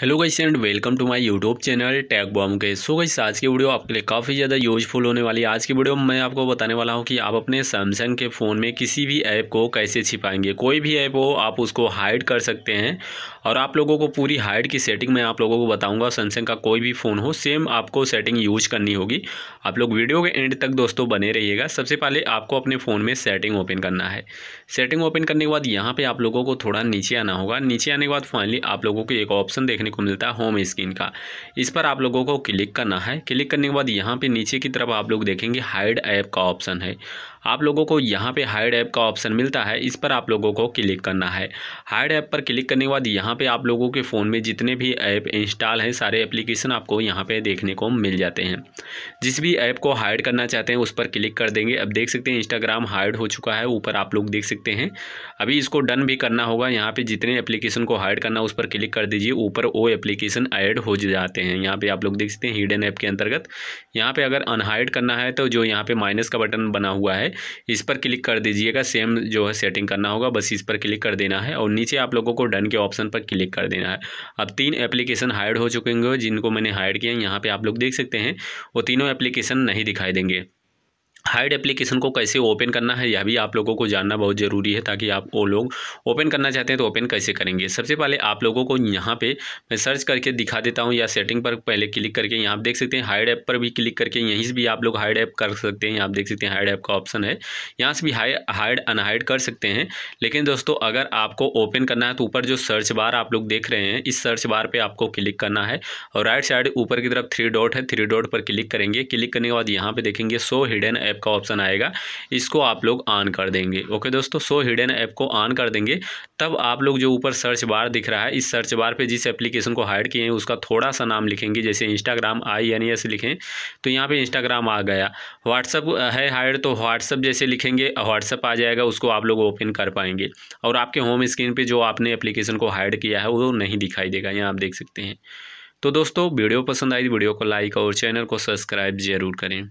hello guys and welcome to my YouTube channel tag bomb के so guys आज की video आपके लिए काफ़ी ज़्यादा यूजफुल होने वाली है आज की वीडियो में मैं आपको बताने वाला हूँ कि आप अपने सैमसंग के फ़ोन में किसी भी ऐप को कैसे छिपाएंगे कोई भी ऐप हो आप उसको हाइड कर सकते हैं और आप लोगों को पूरी हाइड की सेटिंग मैं आप लोगों को बताऊँगा सैमसंग का कोई भी फ़ोन हो सेम आपको सेटिंग यूज करनी होगी आप लोग वीडियो के एंड तक दोस्तों बने रहिएगा सबसे पहले आपको अपने फ़ोन में सेटिंग ओपन करना है सेटिंग ओपन करने के बाद यहाँ पर आप लोगों को थोड़ा नीचे आना होगा नीचे आने के बाद फाइनली आप लोगों को एक ऑप्शन देखने देखने को मिलता है होम स्क्रीन का इस पर आप लोगों को क्लिक करना है क्लिक करने के बाद यहाँ पर नीचे की तरफ आप लोग देखेंगे हाइड ऐप का ऑप्शन है आप लोगों को यहाँ पे हाइड ऐप का ऑप्शन मिलता है इस पर आप लोगों को क्लिक करना है हाइड ऐप पर क्लिक करने के बाद यहाँ पे आप लोगों के फ़ोन में जितने भी ऐप इंस्टॉल हैं सारे एप्लीकेशन आपको यहाँ पे देखने को मिल जाते हैं जिस भी ऐप को हाइड करना चाहते हैं उस पर क्लिक कर देंगे अब देख सकते हैं इंस्टाग्राम हाइड हो चुका है ऊपर आप लोग देख सकते हैं अभी इसको डन भी करना होगा यहाँ पर जितने एप्लीकेशन को हाइड करना उस पर क्लिक कर दीजिए ऊपर वो एप्लीकेशन ऐड हो जाते हैं यहाँ पर आप लोग देख सकते हैं हिडन ऐप के अंतर्गत यहाँ पर अगर अनहाइड करना है तो जो यहाँ पर माइनस का बटन बना हुआ है इस पर क्लिक कर दीजिएगा सेम जो है सेटिंग करना होगा बस इस पर क्लिक कर देना है और नीचे आप लोगों को डन के ऑप्शन पर क्लिक कर देना है अब तीन एप्लीकेशन हाइड हो चुके होंगे जिनको मैंने हाइड किया यहाँ पर आप लोग देख सकते हैं वो तीनों एप्लीकेशन नहीं दिखाई देंगे हाइड एप्लीकेशन को कैसे ओपन करना है यह भी आप लोगों को जानना बहुत ज़रूरी है ताकि आप वो लोग ओपन करना चाहते हैं तो ओपन कैसे करेंगे सबसे पहले आप लोगों को यहाँ पे मैं सर्च करके दिखा देता हूँ या सेटिंग पर पहले क्लिक करके यहाँ आप देख सकते हैं हाइड ऐप पर भी क्लिक करके यहीं से भी आप लोग हाइड ऐप कर सकते हैं आप देख सकते हैं हाइड ऐप का ऑप्शन है यहाँ से भी हाई हाइड अनहाइड कर सकते हैं लेकिन दोस्तों अगर आपको ओपन करना है तो ऊपर जो सर्च बार आप लोग देख रहे हैं इस सर्च बार पर आपको क्लिक करना है और राइट साइड ऊपर की तरफ थ्री डॉट है थ्री डॉट पर क्लिक करेंगे क्लिक करने के बाद यहाँ पर देखेंगे सो हिडन ऐप ऐप का ऑप्शन आएगा इसको आप लोग ऑन कर देंगे ओके दोस्तों सो हिडन ऐप को ऑन कर देंगे तब आप लोग जो ऊपर सर्च बार दिख रहा है इस सर्च बार पर जिस एप्लीकेशन को हाइड किए हैं उसका थोड़ा सा नाम लिखेंगे जैसे इंस्टाग्राम आई एन एस लिखें तो यहाँ पर इंस्टाग्राम आ गया व्हाट्सअप है हाइड तो व्हाट्सअप जैसे लिखेंगे व्हाट्सअप आ जाएगा उसको आप लोग ओपन कर पाएंगे और आपके होम स्क्रीन पर जो आपने एप्लीकेशन को हाइड किया है वो नहीं दिखाई देगा यहाँ आप देख सकते हैं तो दोस्तों वीडियो पसंद आई वीडियो को लाइक और चैनल को सब्सक्राइब ज़रूर करें